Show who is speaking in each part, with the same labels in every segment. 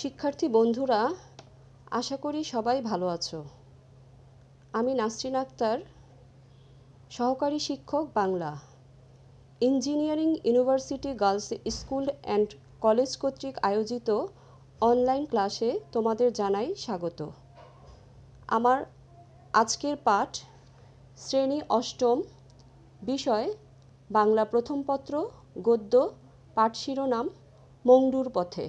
Speaker 1: শিক্ষার্থী বন্ধুরা আশা করি সবাই ভালো আছো আমি নাসরিন আক্তার সহকারী শিক্ষক Bangla engineering university girls school and college কর্তৃক আয়োজিত অনলাইন ক্লাসে তোমাদের জানাই স্বাগত আমার আজকের পাঠ শ্রেণী অষ্টম বিষয় বাংলা প্রথম পত্র গদ্য পাঠ শিরোনাম মংডুর পথে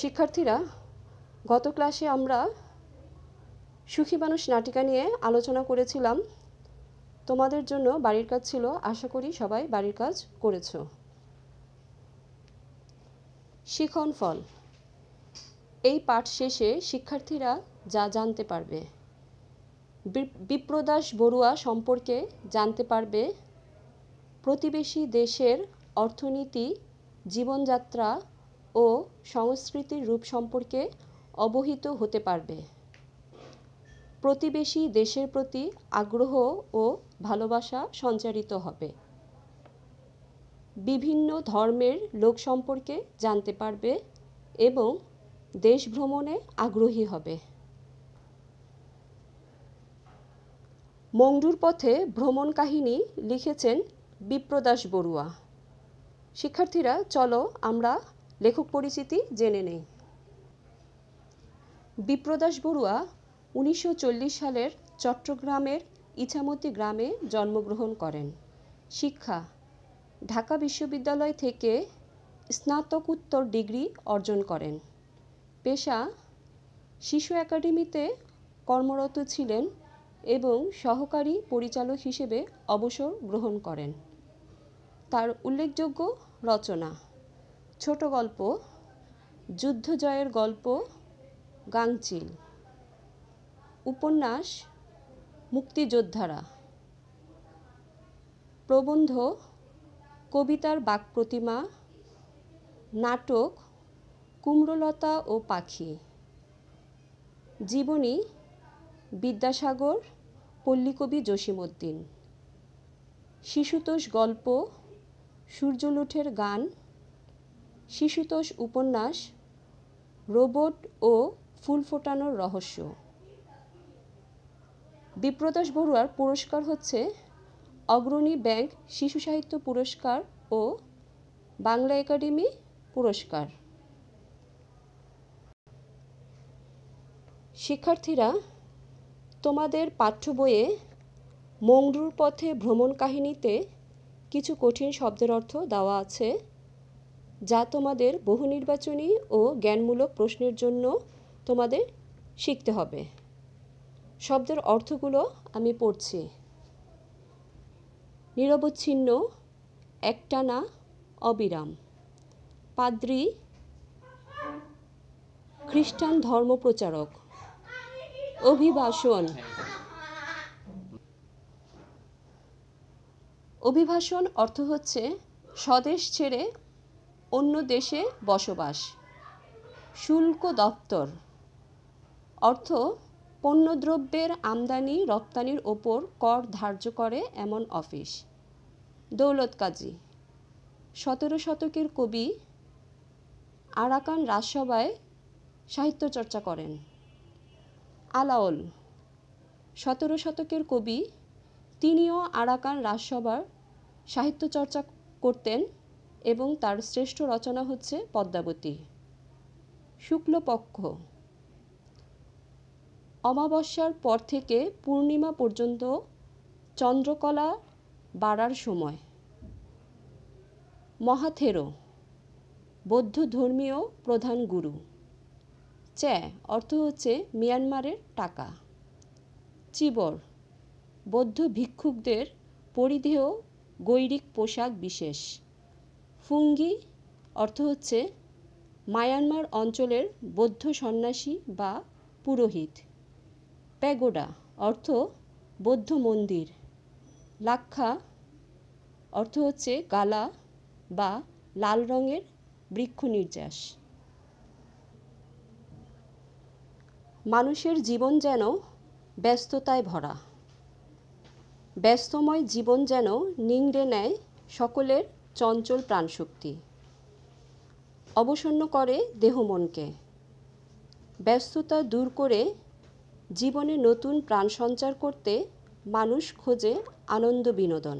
Speaker 1: শিক্ষার্থীরা গত ক্লাসে আমরা সুখী মানুষ নাটিকা নিয়ে আলোচনা করেছিলাম তোমাদের জন্য বাড়ির কাজ ছিল আশা করি সবাই বাড়ির কাজ করেছ শিখন ফল এই পাঠ শেষে শিক্ষার্থীরা যা জানতে পারবে বিপ্রদাস বড়ুয়া সম্পর্কে জানতে পারবে প্রতিবেশী দেশের অর্থনীতি জীবনযাত্রা ও সংস্কৃতির রূপ সম্পর্কে অবহিত হতে পারবে প্রতিবেশী দেশের প্রতি আগ্রহ ও ভালোবাসা সঞ্চারিত হবে বিভিন্ন ধর্মের লোক সম্পর্কে জানতে পারবে এবং দেশ ভ্রমণে আগ্রহী হবে মংডুর পথে ভ্রমণ কাহিনী লিখেছেন বিপ্রদাস বড়ুয়া শিক্ষার্থীরা চলো আমরা লেখক পরিচিতি জেনে নেই বিপ্রদাস বড়ুয়া উনিশশো সালের চট্টগ্রামের ইছামতি গ্রামে জন্মগ্রহণ করেন শিক্ষা ঢাকা বিশ্ববিদ্যালয় থেকে স্নাতকোত্তর ডিগ্রি অর্জন করেন পেশা শিশু একাডেমিতে কর্মরত ছিলেন এবং সহকারী পরিচালক হিসেবে অবসর গ্রহণ করেন তার উল্লেখযোগ্য রচনা ছোট গল্প যুদ্ধ জয়ের গল্প গাংচিল উপন্যাস মুক্তিযোদ্ধারা প্রবন্ধ কবিতার বাকপ্রতিমা নাটক কুমড়লতা ও পাখি জীবনী বিদ্যাসাগর পল্লীকবি জসীমুদ্দিন শিশুতোষ গল্প সূর্যলুঠের গান শিশুতোষ উপন্যাস রোবট ও ফুল ফোটানোর রহস্য বিপ্রদাস বড়ুয়ার পুরস্কার হচ্ছে অগ্রণী ব্যাংক শিশু সাহিত্য পুরস্কার ও বাংলা একাডেমি পুরস্কার শিক্ষার্থীরা তোমাদের পাঠ্য বইয়ে মংডুর পথে ভ্রমণ কাহিনীতে কিছু কঠিন শব্দের অর্থ দেওয়া আছে যা তোমাদের বহু নির্বাচনী ও জ্ঞানমূলক প্রশ্নের জন্য তোমাদের শিখতে হবে শব্দের অর্থগুলো আমি পড়ছি নিরবচ্ছিন্ন একটানা অবিরাম পাদ্রি খ্রিস্টান ধর্মপ্রচারক অভিবাসন অভিবাসন অর্থ হচ্ছে স্বদেশ ছেড়ে অন্য দেশে বসবাস শুল্ক দপ্তর অর্থ পণ্যদ্রব্যের আমদানি রপ্তানির ওপর কর ধার্য করে এমন অফিস দৌলত কাজী সতেরো শতকের কবি আরাকান রাজসভায় সাহিত্য চর্চা করেন আলাওল সতেরো শতকের কবি তিনিও আরাকান রাজসভার সাহিত্য চর্চা করতেন এবং তার শ্রেষ্ঠ রচনা হচ্ছে পদ্মাবতী শুক্লপক্ষ অমাবস্যার পর থেকে পূর্ণিমা পর্যন্ত চন্দ্রকলা বাড়ার সময় মহাথেরো বৌদ্ধ ধর্মীয় প্রধান গুরু চ্যা অর্থ হচ্ছে মিয়ানমারের টাকা চিবর বৌদ্ধ ভিক্ষুকদের পরিধেয় গৈরিক পোশাক বিশেষ ফুঙ্গি অর্থ হচ্ছে মায়ানমার অঞ্চলের বৌদ্ধ সন্ন্যাসী বা পুরোহিত প্যাগোডা অর্থ বৌদ্ধ মন্দির লাক্ষা অর্থ হচ্ছে গালা বা লাল রঙের বৃক্ষ নির্যাস মানুষের জীবন যেন ব্যস্ততায় ভরা ব্যস্তময় জীবন যেন নিংড়ে নেয় সকলের চঞ্চল প্রাণশক্তি অবসন্ন করে দেহ মনকে ব্যস্ততা দূর করে জীবনে নতুন প্রাণ সঞ্চার করতে মানুষ খোঁজে আনন্দ বিনোদন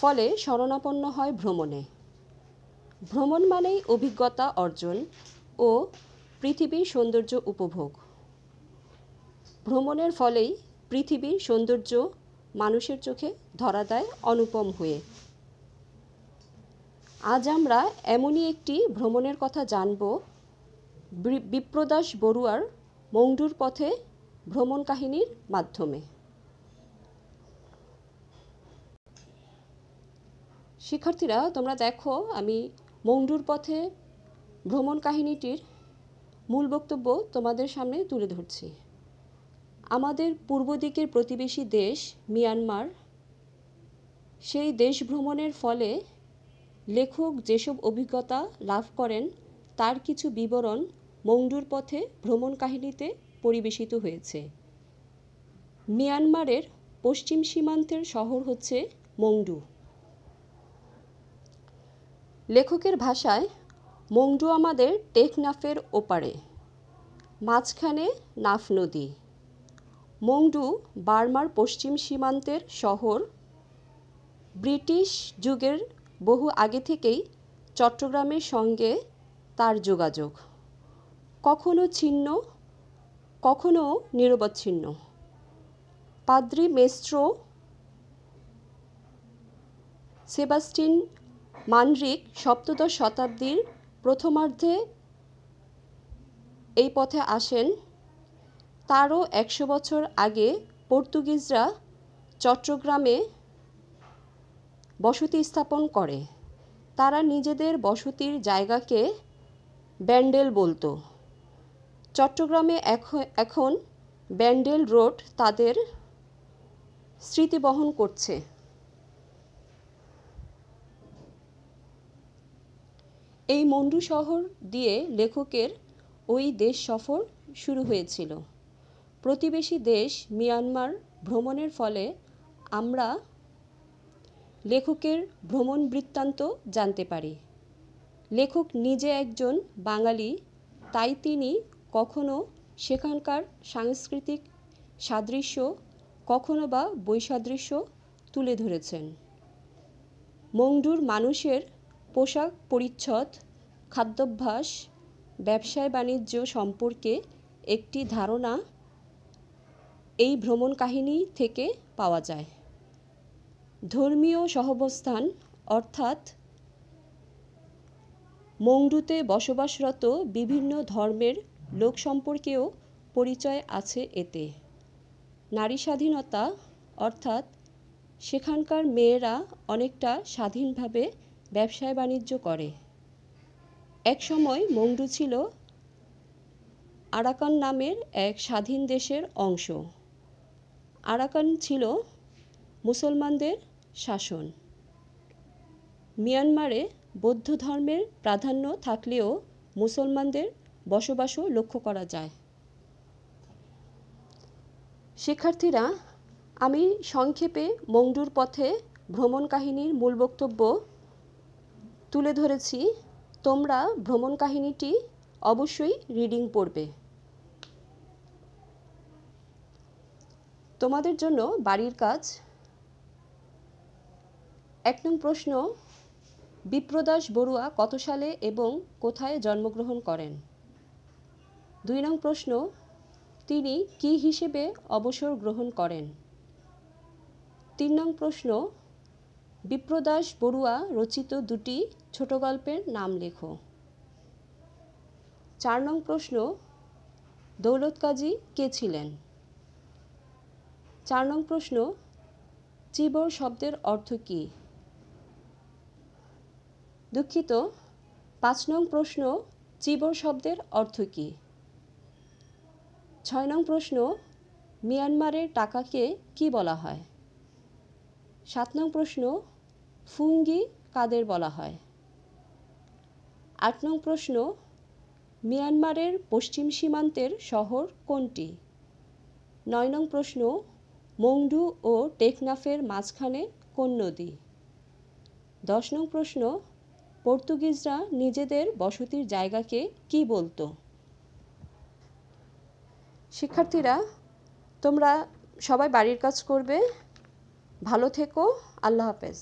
Speaker 1: ফলে শরণাপন্ন হয় ভ্রমণে ভ্রমণ মানেই অভিজ্ঞতা অর্জন ও পৃথিবীর সৌন্দর্য উপভোগ ভ্রমণের ফলেই পৃথিবীর সৌন্দর্য মানুষের চোখে ধরা দেয় অনুপম হয়ে আজ আমরা এমনই একটি ভ্রমণের কথা জানব বিপ্রদাস বড়ুয়ার মংডুর পথে ভ্রমণ কাহিনীর মাধ্যমে শিক্ষার্থীরা তোমরা দেখো আমি মংডুর পথে ভ্রমণ কাহিনীটির মূল বক্তব্য তোমাদের সামনে তুলে ধরছি আমাদের পূর্ব দিকের প্রতিবেশী দেশ মিয়ানমার সেই দেশ ভ্রমণের ফলে লেখক যেসব অভিজ্ঞতা লাভ করেন তার কিছু বিবরণ মংডুর পথে ভ্রমণ কাহিনীতে পরিবেশিত হয়েছে মিয়ানমারের পশ্চিম সীমান্তের শহর হচ্ছে মংডু লেখকের ভাষায় মংডু আমাদের টেকনাফের ওপারে মাঝখানে নাফ নদী মংডু বার্মার পশ্চিম সীমান্তের শহর ব্রিটিশ যুগের বহু আগে থেকেই চট্টগ্রামের সঙ্গে তার যোগাযোগ কখনো ছিন্ন কখনো নিরবচ্ছিন্ন পাদ্রি মেস্ট্রো সেবাস্টিন মানরিক সপ্তদশ শতাব্দীর প্রথমার্ধে এই পথে আসেন তারও একশো বছর আগে পর্তুগিজরা চট্টগ্রামে বসতি স্থাপন করে তারা নিজেদের বসতির জায়গাকে ব্যান্ডেল বলতো চট্টগ্রামে এখন ব্যান্ডেল রোড তাদের স্মৃতি বহন করছে এই মন্ডু শহর দিয়ে লেখকের ওই দেশ সফর শুরু হয়েছিল প্রতিবেশী দেশ মিয়ানমার ভ্রমণের ফলে আমরা লেখকের ভ্রমণ বৃত্তান্ত জানতে পারি লেখক নিজে একজন বাঙালি তাই তিনি কখনো সেখানকার সাংস্কৃতিক সাদৃশ্য কখনো বা বৈসাদৃশ্য তুলে ধরেছেন মংডুর মানুষের পোশাক পরিচ্ছদ খাদ্যাভ্যাস ব্যবসায় বাণিজ্য সম্পর্কে একটি ধারণা এই ভ্রমণ কাহিনী থেকে পাওয়া যায় ধর্মীয় সহবস্থান অর্থাৎ মংডুতে বসবাসরত বিভিন্ন ধর্মের লোক সম্পর্কেও পরিচয় আছে এতে নারী স্বাধীনতা অর্থাৎ সেখানকার মেয়েরা অনেকটা স্বাধীনভাবে ব্যবসায় বাণিজ্য করে একসময় মংডু ছিল আরাকান নামের এক স্বাধীন দেশের অংশ আরাকান ছিল মুসলমানদের শাসন মিয়ানমারে বৌদ্ধ ধর্মের প্রাধান্য থাকলেও মুসলমানদের বসবাসও লক্ষ্য করা যায় শিক্ষার্থীরা আমি সংক্ষেপে মংডুর পথে ভ্রমণ কাহিনীর মূল বক্তব্য তুলে ধরেছি তোমরা ভ্রমণ কাহিনীটি অবশ্যই রিডিং পড়বে তোমাদের জন্য বাড়ির কাজ এক নং প্রশ্ন বিপ্রদাস বড়ুয়া কত সালে এবং কোথায় জন্মগ্রহণ করেন দুই নং প্রশ্ন তিনি কি হিসেবে অবসর গ্রহণ করেন তিন নং প্রশ্ন বিপ্রদাস বড়ুয়া রচিত দুটি ছোট গল্পের নাম লেখো চার নং প্রশ্ন দৌলত কাজী কে ছিলেন চার নং প্রশ্ন চিবর শব্দের অর্থ কী দুঃখিত পাঁচ নং প্রশ্ন চিবর শব্দের অর্থ কী ছয় নং প্রশ্ন মিয়ানমারের টাকাকে কি বলা হয় সাত নং প্রশ্ন ফুঙ্গি কাদের বলা হয় আট নং প্রশ্ন মিয়ানমারের পশ্চিম সীমান্তের শহর কোনটি নয় নং প্রশ্ন মংডু ও টেকনাফের মাঝখানে কোন নদী দশ নং প্রশ্ন পর্তুগিজরা নিজেদের বসতির জায়গাকে কি বলতো শিক্ষার্থীরা তোমরা সবাই বাড়ির কাজ করবে ভালো থেকো আল্লাহ হাফেজ